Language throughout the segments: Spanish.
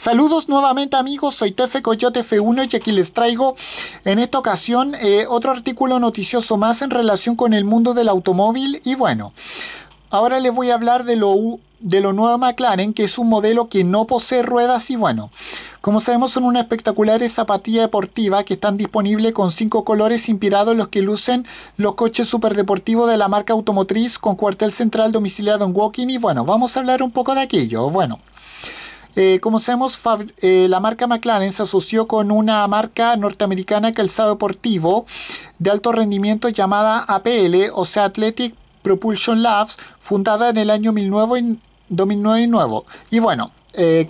Saludos nuevamente amigos, soy Tefe Coyote F1 y aquí les traigo en esta ocasión eh, otro artículo noticioso más en relación con el mundo del automóvil y bueno, ahora les voy a hablar de lo, de lo nuevo McLaren que es un modelo que no posee ruedas y bueno, como sabemos son unas espectaculares zapatillas deportivas que están disponibles con cinco colores inspirados en los que lucen los coches superdeportivos de la marca automotriz con cuartel central domiciliado en Woking y bueno, vamos a hablar un poco de aquello, bueno. Eh, como sabemos, eh, la marca McLaren se asoció con una marca norteamericana de calzado deportivo de alto rendimiento llamada APL, o sea, Athletic Propulsion Labs, fundada en el año 2009. Y bueno, eh,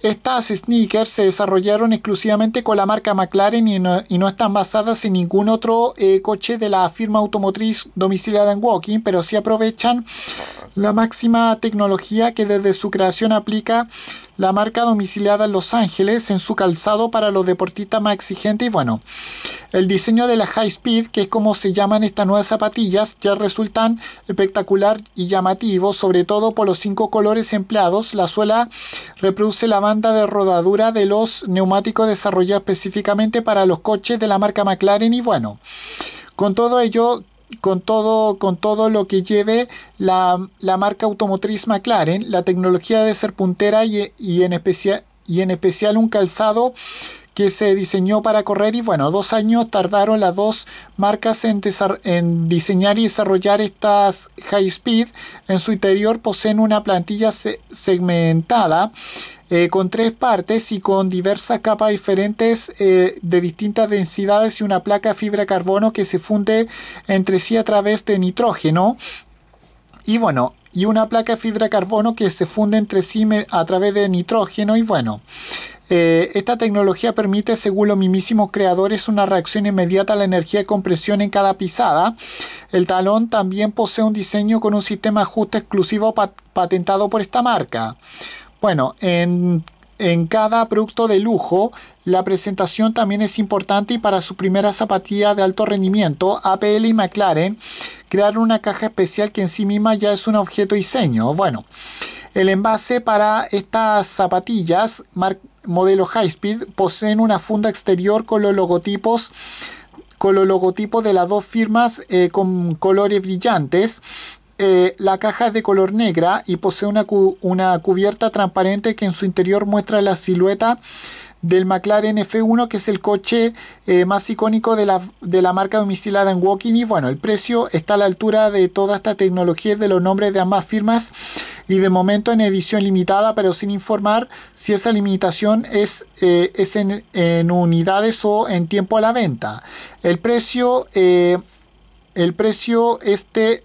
estas sneakers se desarrollaron exclusivamente con la marca McLaren y no, están basadas en ningún otro coche de la firma automotriz domiciliada en Woking, pero sí aprovechan la máxima tecnología que desde su creación aplica la marca domiciliada en Los Ángeles en su calzado para los deportistas más exigentes y bueno, el diseño de la High Speed, que es como se llaman estas nuevas zapatillas, ya resultan espectacular y llamativo, sobre todo por los cinco colores empleados. La suela reproduce la banda de rodadura de los neumáticos desarrollados específicamente para los coches de la marca McLaren y bueno, con todo ello, con todo, con todo lo que lleve la, marca automotriz McLaren, la tecnología de ser puntera y, en y, en especial un calzado que se diseñó para correr y bueno, dos años tardaron las dos marcas en, diseñar y desarrollar estas high speed. En su interior poseen una plantilla segmentada eh, con tres partes y con diversas capas diferentes eh, de distintas densidades y una placa de fibra carbono que se funde entre sí a través de nitrógeno. Y bueno, y una placa de fibra carbono que se funde entre sí a través de nitrógeno y bueno. Eh, esta tecnología permite, según los mismísimos creadores, una reacción inmediata a la energía de compresión en cada pisada. El talón también posee un diseño con un sistema ajuste exclusivo patentado por esta marca. Bueno, en, cada producto de lujo, la presentación también es importante y para su primera zapatilla de alto rendimiento, APL y McLaren crearon una caja especial que en sí misma ya es un objeto diseño. Bueno, el envase para estas zapatillas modelo High Speed poseen una funda exterior con los logotipos con logotipos de las dos firmas eh, con colores brillantes eh, la caja es de color negra y posee una, cubierta transparente que en su interior muestra la silueta del McLaren F1, que es el coche eh, más icónico de la, marca domicilada en Walking. Y bueno, el precio está a la altura de toda esta tecnología y de los nombres de ambas firmas. Y de momento en edición limitada, pero sin informar si esa limitación es, eh, en, unidades o en tiempo a la venta. El precio, el precio este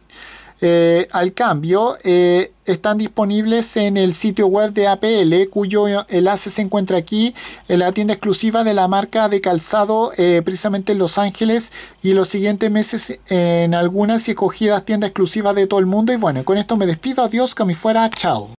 Eh, al cambio eh, están disponibles en el sitio web de APL cuyo eh, enlace se encuentra aquí en la tienda exclusiva de la marca de calzado precisamente en Los Ángeles y los siguientes meses en algunas y escogidas tiendas exclusivas de todo el mundo y bueno con esto me despido adiós que me fuera chao